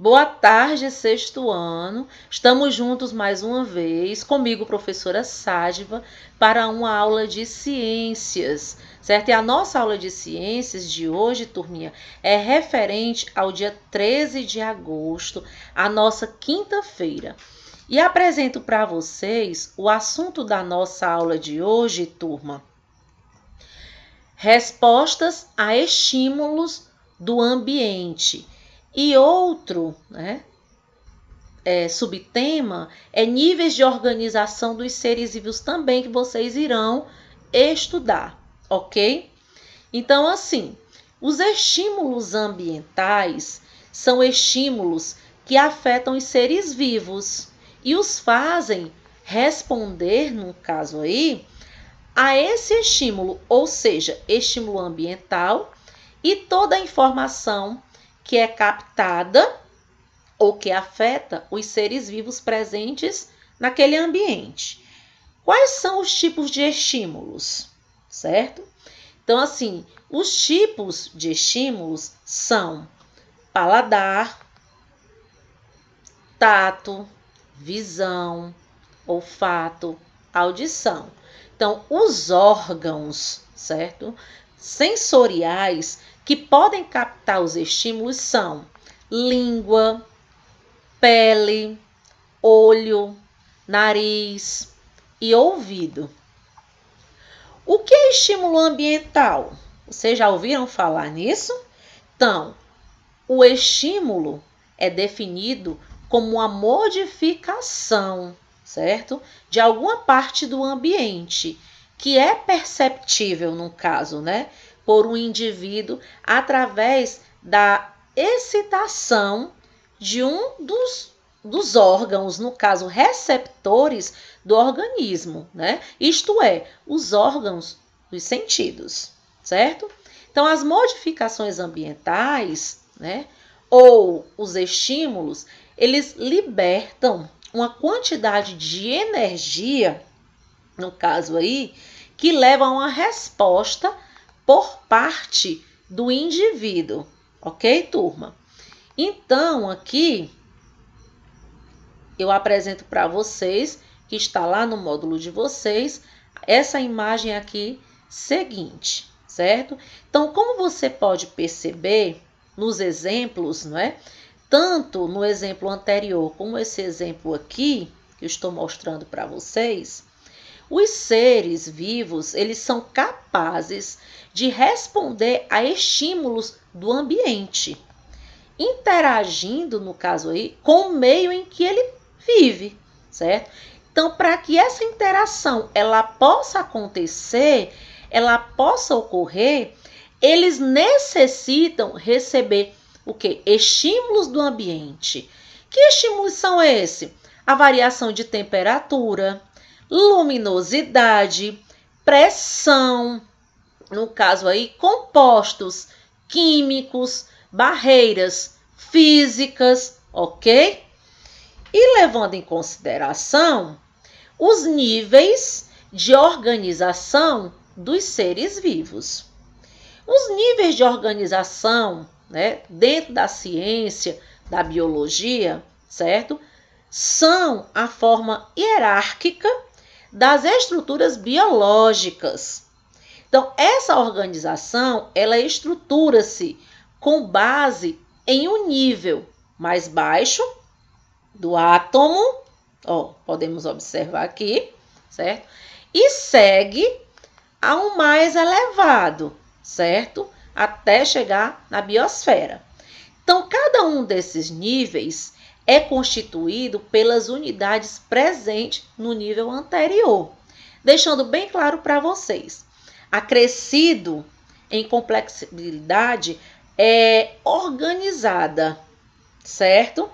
Boa tarde, sexto ano. Estamos juntos mais uma vez, comigo, professora Sádiva, para uma aula de ciências, certo? E a nossa aula de ciências de hoje, turminha, é referente ao dia 13 de agosto, a nossa quinta-feira. E apresento para vocês o assunto da nossa aula de hoje, turma. Respostas a estímulos do ambiente e outro né, é, subtema é níveis de organização dos seres vivos também, que vocês irão estudar, ok? Então, assim, os estímulos ambientais são estímulos que afetam os seres vivos e os fazem responder, no caso aí, a esse estímulo, ou seja, estímulo ambiental e toda a informação que é captada ou que afeta os seres vivos presentes naquele ambiente. Quais são os tipos de estímulos, certo? Então, assim, os tipos de estímulos são paladar, tato, visão, olfato, audição. Então, os órgãos, certo? Sensoriais que podem captar os estímulos são língua, pele, olho, nariz e ouvido. O que é estímulo ambiental? Vocês já ouviram falar nisso? Então, o estímulo é definido como a modificação, certo? De alguma parte do ambiente que é perceptível no caso, né? por um indivíduo através da excitação de um dos, dos órgãos, no caso, receptores do organismo, né? Isto é, os órgãos dos sentidos, certo? Então, as modificações ambientais, né? Ou os estímulos, eles libertam uma quantidade de energia, no caso aí, que leva a uma resposta por parte do indivíduo, ok, turma? Então, aqui eu apresento para vocês, que está lá no módulo de vocês, essa imagem aqui seguinte, certo? Então, como você pode perceber nos exemplos, não é? Tanto no exemplo anterior como esse exemplo aqui, que eu estou mostrando para vocês, os seres vivos, eles são capazes de responder a estímulos do ambiente, interagindo, no caso aí, com o meio em que ele vive, certo? Então, para que essa interação ela possa acontecer, ela possa ocorrer, eles necessitam receber o que? Estímulos do ambiente. Que estímulos são esses? A variação de temperatura, luminosidade, pressão, no caso aí, compostos químicos, barreiras físicas, ok? E levando em consideração os níveis de organização dos seres vivos. Os níveis de organização, né, dentro da ciência, da biologia, certo? São a forma hierárquica das estruturas biológicas. Então, essa organização, ela estrutura-se com base em um nível mais baixo do átomo, ó, podemos observar aqui, certo? E segue a um mais elevado, certo? Até chegar na biosfera. Então, cada um desses níveis é constituído pelas unidades presentes no nível anterior. Deixando bem claro para vocês, acrescido em complexibilidade é organizada, certo?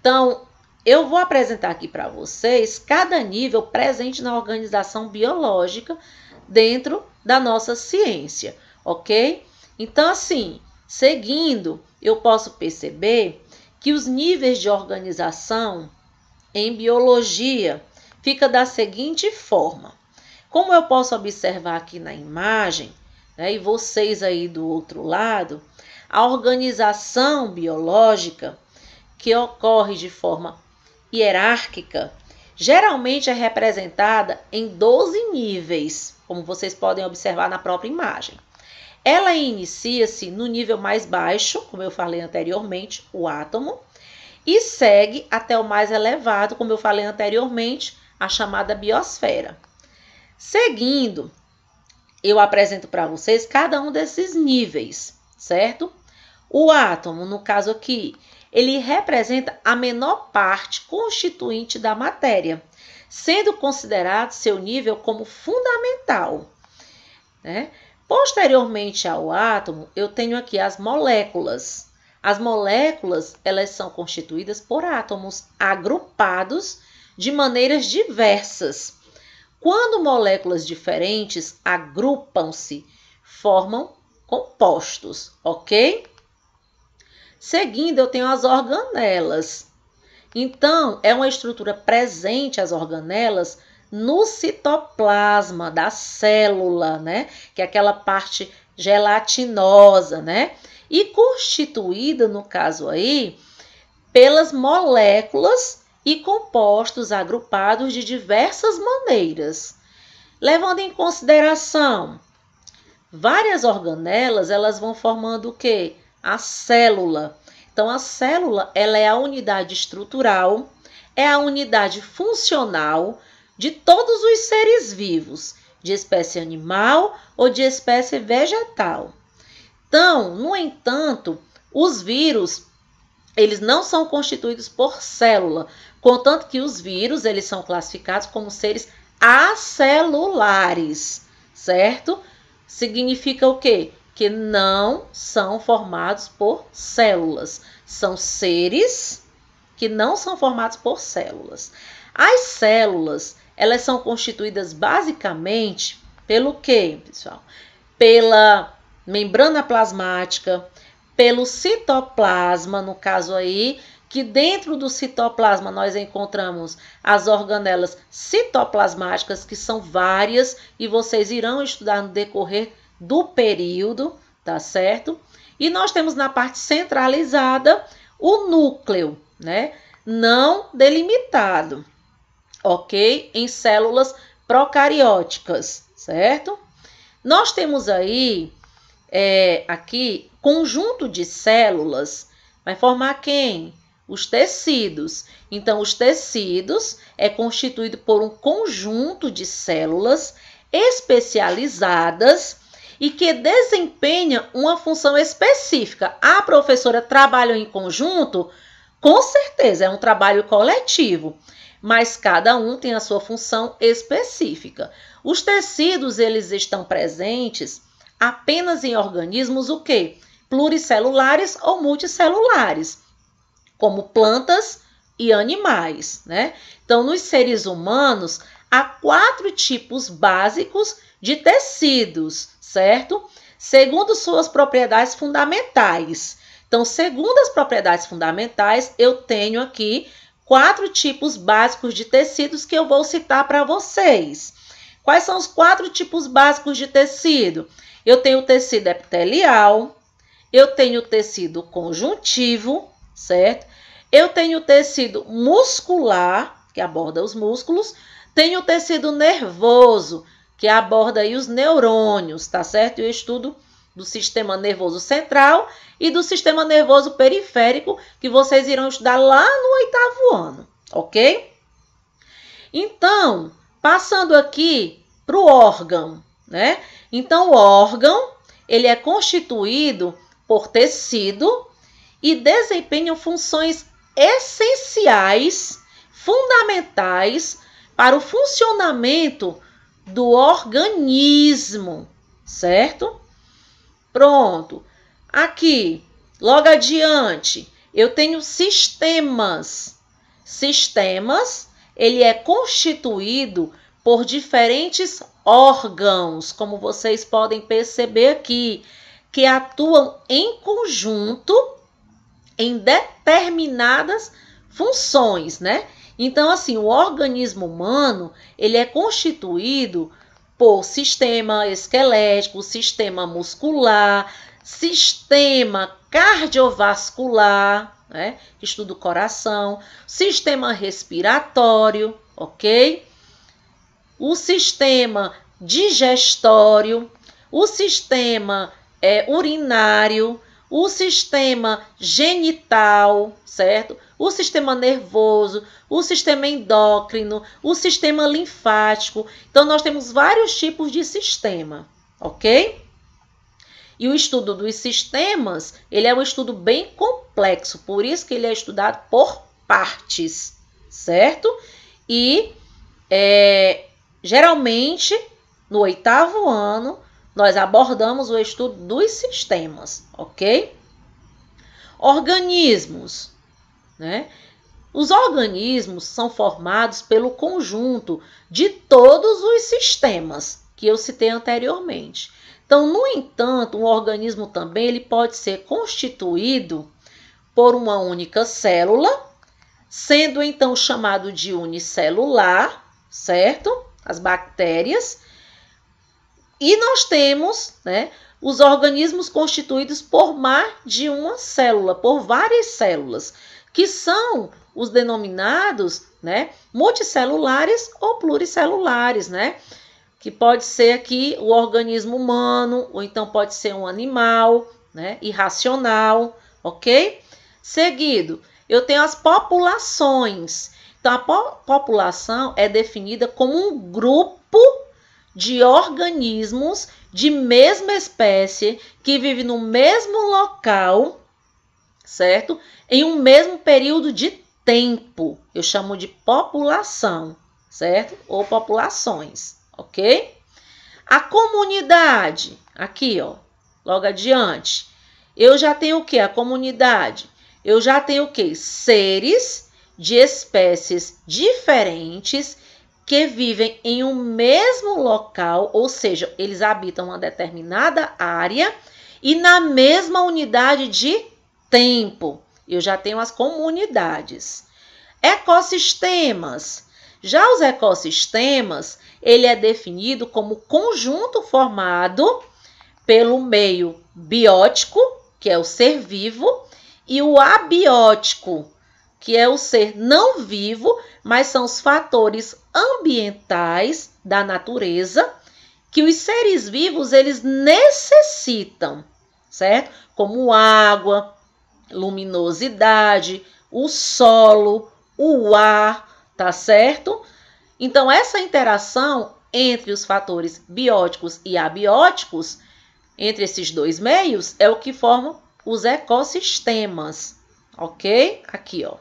Então, eu vou apresentar aqui para vocês cada nível presente na organização biológica dentro da nossa ciência, ok? Então, assim, seguindo, eu posso perceber que os níveis de organização em biologia fica da seguinte forma. Como eu posso observar aqui na imagem, né, e vocês aí do outro lado, a organização biológica que ocorre de forma hierárquica geralmente é representada em 12 níveis, como vocês podem observar na própria imagem. Ela inicia-se no nível mais baixo, como eu falei anteriormente, o átomo, e segue até o mais elevado, como eu falei anteriormente, a chamada biosfera. Seguindo, eu apresento para vocês cada um desses níveis, certo? O átomo, no caso aqui, ele representa a menor parte constituinte da matéria, sendo considerado seu nível como fundamental. Né? Posteriormente ao átomo, eu tenho aqui as moléculas. As moléculas, elas são constituídas por átomos agrupados de maneiras diversas. Quando moléculas diferentes agrupam-se, formam compostos, ok? Seguindo, eu tenho as organelas. Então, é uma estrutura presente as organelas no citoplasma da célula, né? Que é aquela parte gelatinosa, né? E constituída, no caso aí, pelas moléculas e compostos agrupados de diversas maneiras, levando em consideração várias organelas, elas vão formando o quê? A célula. Então a célula, ela é a unidade estrutural, é a unidade funcional, de todos os seres vivos, de espécie animal ou de espécie vegetal. Então, no entanto, os vírus eles não são constituídos por célula, contanto que os vírus eles são classificados como seres acelulares, certo? Significa o quê? Que não são formados por células, são seres que não são formados por células. As células, elas são constituídas basicamente pelo quê, pessoal? Pela membrana plasmática, pelo citoplasma, no caso aí, que dentro do citoplasma nós encontramos as organelas citoplasmáticas, que são várias, e vocês irão estudar no decorrer do período, tá certo? E nós temos na parte centralizada o núcleo, né? Não delimitado ok? Em células procarióticas, certo? Nós temos aí, é, aqui, conjunto de células, vai formar quem? Os tecidos. Então, os tecidos é constituído por um conjunto de células especializadas e que desempenham uma função específica. A professora trabalha em conjunto? Com certeza, é um trabalho coletivo mas cada um tem a sua função específica. Os tecidos, eles estão presentes apenas em organismos o quê? Pluricelulares ou multicelulares, como plantas e animais, né? Então, nos seres humanos, há quatro tipos básicos de tecidos, certo? Segundo suas propriedades fundamentais. Então, segundo as propriedades fundamentais, eu tenho aqui quatro tipos básicos de tecidos que eu vou citar para vocês. Quais são os quatro tipos básicos de tecido? Eu tenho o tecido epitelial, eu tenho o tecido conjuntivo, certo? Eu tenho o tecido muscular, que aborda os músculos, tenho o tecido nervoso, que aborda aí os neurônios, tá certo? Eu estudo do sistema nervoso central e do sistema nervoso periférico, que vocês irão estudar lá no oitavo ano, ok? Então, passando aqui para o órgão, né? Então, o órgão, ele é constituído por tecido e desempenha funções essenciais, fundamentais para o funcionamento do organismo, certo? Pronto. Aqui, logo adiante, eu tenho sistemas. Sistemas, ele é constituído por diferentes órgãos, como vocês podem perceber aqui, que atuam em conjunto em determinadas funções, né? Então, assim, o organismo humano, ele é constituído por sistema esquelético, sistema muscular, sistema cardiovascular, né, que estuda o coração, sistema respiratório, ok? O sistema digestório, o sistema é, urinário, o sistema genital, certo? O sistema nervoso, o sistema endócrino, o sistema linfático. Então, nós temos vários tipos de sistema, ok? E o estudo dos sistemas, ele é um estudo bem complexo, por isso que ele é estudado por partes, certo? E é, geralmente, no oitavo ano, nós abordamos o estudo dos sistemas, ok? Organismos, né? Os organismos são formados pelo conjunto de todos os sistemas que eu citei anteriormente. Então, no entanto, um organismo também ele pode ser constituído por uma única célula, sendo então chamado de unicelular, certo? As bactérias e nós temos né, os organismos constituídos por mais de uma célula, por várias células, que são os denominados né, multicelulares ou pluricelulares, né? Que pode ser aqui o organismo humano, ou então pode ser um animal, né? Irracional, ok? Seguido, eu tenho as populações. Então, a po população é definida como um grupo de organismos de mesma espécie que vivem no mesmo local, certo? Em um mesmo período de tempo. Eu chamo de população, certo? Ou populações, ok? A comunidade, aqui, ó, logo adiante. Eu já tenho o que? A comunidade. Eu já tenho o que? Seres de espécies diferentes que vivem em um mesmo local, ou seja, eles habitam uma determinada área e na mesma unidade de tempo. Eu já tenho as comunidades. Ecossistemas. Já os ecossistemas, ele é definido como conjunto formado pelo meio biótico, que é o ser vivo, e o abiótico, que é o ser não vivo, mas são os fatores ambientais da natureza que os seres vivos eles necessitam, certo? Como água, luminosidade, o solo, o ar, tá certo? Então essa interação entre os fatores bióticos e abióticos, entre esses dois meios, é o que forma os ecossistemas, ok? Aqui, ó.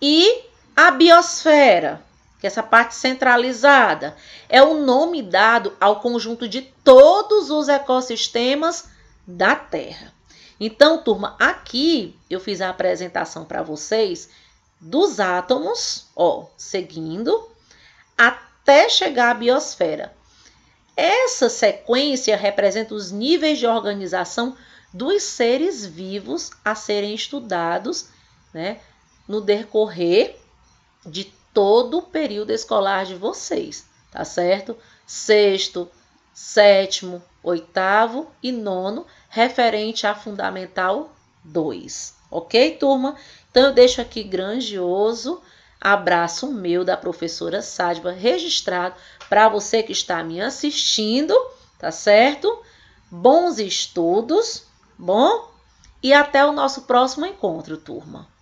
E a biosfera, que essa parte centralizada é o nome dado ao conjunto de todos os ecossistemas da Terra. Então, turma, aqui eu fiz a apresentação para vocês dos átomos, ó, seguindo, até chegar à biosfera. Essa sequência representa os níveis de organização dos seres vivos a serem estudados né, no decorrer de todo o período escolar de vocês, tá certo? Sexto, sétimo, oitavo e nono, referente à Fundamental 2. Ok, turma? Então, eu deixo aqui grandioso abraço meu da professora Sádiva registrado para você que está me assistindo, tá certo? Bons estudos, bom? E até o nosso próximo encontro, turma.